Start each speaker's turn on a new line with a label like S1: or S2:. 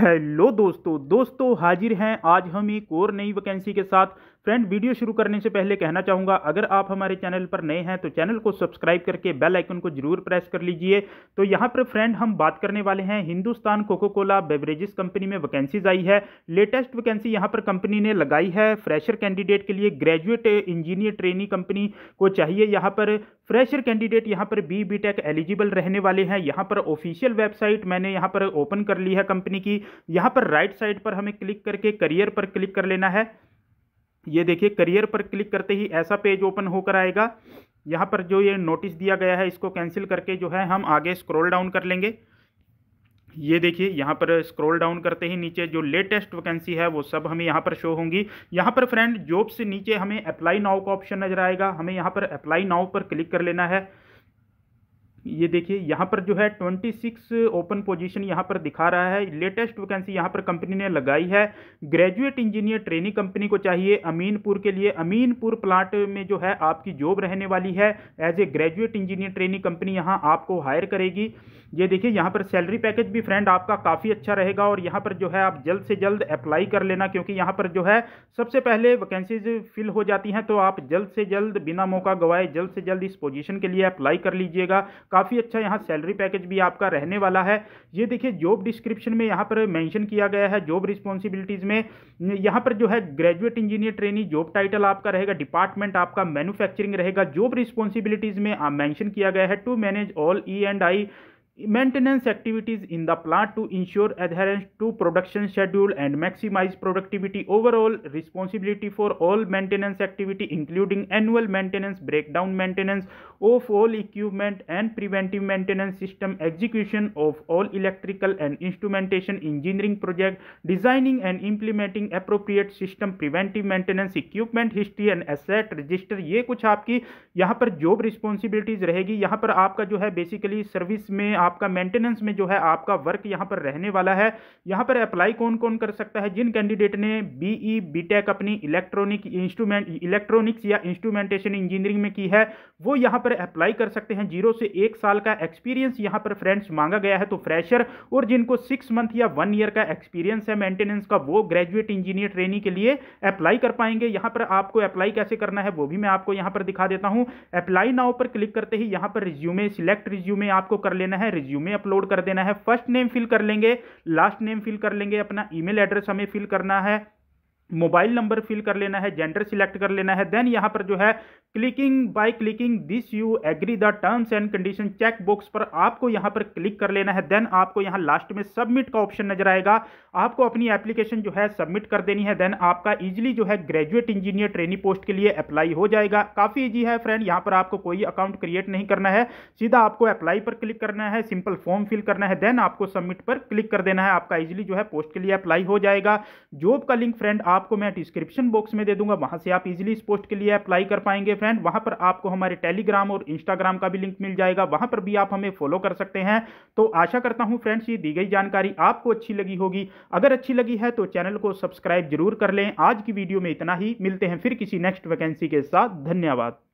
S1: hello दोस्तों दोस्तों हाजिर हैं आज हम एक और नई वैकेंसी के साथ फ्रेंड वीडियो शुरू करने से पहले कहना चाहूँगा अगर आप हमारे चैनल पर नए हैं तो चैनल को सब्सक्राइब करके बेल आइकन को जरूर प्रेस कर लीजिए तो यहाँ पर फ्रेंड हम बात करने वाले हैं Hindustan Coca Cola beverages company में वैकेंसीज आई है लेटेस्ट वैकेंसी यहाँ पर कंपनी ने लगाई है फ्रेशर कैंडिडेट के लिए ग्रेजुएट इंजीनियर ट्रेनिंग कंपनी को चाहिए यहाँ पर फ्रेशर कैंडिडेट यहाँ पर बी बी टेक एलिजिबल रहने वाले हैं यहाँ पर ऑफिशियल वेबसाइट मैंने यहाँ पर ओपन कर ली है कंपनी की यहाँ पर राइट साइड पर हमें क्लिक करके करियर पर क्लिक कर लेना है ये देखिए करियर पर क्लिक करते ही ऐसा पेज ओपन होकर आएगा यहाँ पर जो ये नोटिस दिया गया है इसको कैंसिल करके जो है हम आगे स्क्रॉल डाउन कर लेंगे ये देखिए यहाँ पर स्क्रॉल डाउन करते ही नीचे जो लेटेस्ट वैकेंसी है वो सब हमें यहाँ पर शो होंगी यहाँ पर फ्रेंड जॉब से नीचे हमें अप्लाई नाउ का ऑप्शन नजर आएगा हमें यहाँ पर अप्लाई नाउ पर क्लिक कर लेना है ये देखिए यहाँ पर जो है 26 ओपन पोजीशन यहाँ पर दिखा रहा है लेटेस्ट वैकेंसी यहाँ पर कंपनी ने लगाई है ग्रेजुएट इंजीनियर ट्रेनिंग कंपनी को चाहिए अमीनपुर के लिए अमीनपुर प्लांट में जो है आपकी जॉब रहने वाली है as a graduate engineer training company यहाँ आपको हायर करेगी ये देखिए यहाँ पर सैलरी पैकेज भी फ्रेंड आपका काफ़ी अच्छा रहेगा और यहाँ पर जो है आप जल्द से जल्द अप्लाई कर लेना क्योंकि यहाँ पर जो है सबसे पहले वैकेंसीज फिल हो जाती हैं तो आप जल्द से जल्द बिना मौका गवाए जल्द से जल्द इस पोजीशन के लिए अप्लाई कर लीजिएगा काफ़ी अच्छा यहाँ सैलरी पैकेज भी आपका रहने वाला है ये देखिए जॉब डिस्क्रिप्शन में यहाँ पर मेंशन किया गया है जॉब रिस्पॉन्सिबिलिटीज़ में यहाँ पर जो है graduate engineer trainee job title आपका रहेगा डिपार्टमेंट आपका मैन्युफैक्चरिंग रहेगा जॉब रिस्पॉन्सिबिलिटीज़ में मेंशन किया गया है to manage all E and I maintenance activities in the plant to ensure adherence to production schedule and maximise productivity overall responsibility for all maintenance activity including annual maintenance breakdown maintenance of all equipment and preventive maintenance system execution of all electrical and instrumentation engineering project designing and implementing appropriate system preventive maintenance equipment history and asset register ये कुछ आपकी यहाँ पर job responsibilities रहेगी यहाँ पर आपका जो है बेसिकली सर्विस में आपका मेंटेनेंस में जो है आपका वर्क यहाँ पर रहने वाला है यहाँ पर अप्लाई कौन कौन कर सकता है जिन कैंडिडेट ने बीई बीटेक e, अपनी इलेक्ट्रॉनिक इंस्ट्रूमेंट इलेक्ट्रॉनिक्स या इंस्ट्रूमेंटेशन इंजीनियरिंग में की है वो यहाँ पर अप्लाई कर सकते हैं जीरो से एक साल का एक्सपीरियंस यहाँ पर फ्रेंड्स मांगा गया है तो फ्रेशर और जिनको सिक्स मंथ या वन ईयर का एक्सपीरियंस है मेंटेनेंस का वो ग्रेजुएट इंजीनियर ट्रेनिंग के लिए अप्लाई कर पाएंगे यहाँ पर आपको अप्लाई कैसे करना है वो भी मैं आपको यहाँ पर दिखा देता हूँ अप्लाई नाउ पर क्लिक करते ही यहाँ पर रिज्यूमे सिलेक्ट रिज्यूमे आपको कर लेना है रिज्यूमे अपलोड कर देना है फर्स्ट नेम फिल कर लेंगे लास्ट नेम फिल कर लेंगे अपना ईमेल एड्रेस हमें फिल करना है मोबाइल नंबर फिल कर लेना है जेंडर सिलेक्ट कर लेना है देन यहाँ पर जो है clicking by clicking this you agree the terms and condition check box पर आपको यहाँ पर क्लिक कर लेना है देन आपको यहाँ लास्ट में सबमिट का ऑप्शन नजर आएगा आपको अपनी एप्लीकेशन जो है सबमिट कर देनी है देन आपका इजिली जो है ग्रेजुएट इंजीनियर ट्रेनिंग पोस्ट के लिए अप्लाई हो जाएगा काफ़ी ईजी है फ्रेंड यहाँ पर आपको कोई अकाउंट क्रिएट नहीं करना है सीधा आपको अप्लाई पर क्लिक करना है सिंपल फॉर्म फिल करना है देन आपको सबमिट पर क्लिक कर देना है आपका इजिली जो है पोस्ट के लिए अप्लाई हो जाएगा जॉब का लिंक फ्रेंड आप आपको मैं डिस्क्रिप्शन बॉक्स में दे दूंगा वहां से आप इजीली इस पोस्ट के लिए अप्लाई कर पाएंगे फ्रेंड वहां पर आपको हमारे टेलीग्राम और इंस्टाग्राम का भी लिंक मिल जाएगा वहां पर भी आप हमें फॉलो कर सकते हैं तो आशा करता हूं फ्रेंड्स ये दी गई जानकारी आपको अच्छी लगी होगी अगर अच्छी लगी है तो चैनल को सब्सक्राइब जरूर कर लें आज की वीडियो में इतना ही मिलते हैं फिर किसी नेक्स्ट वैकेंसी के साथ धन्यवाद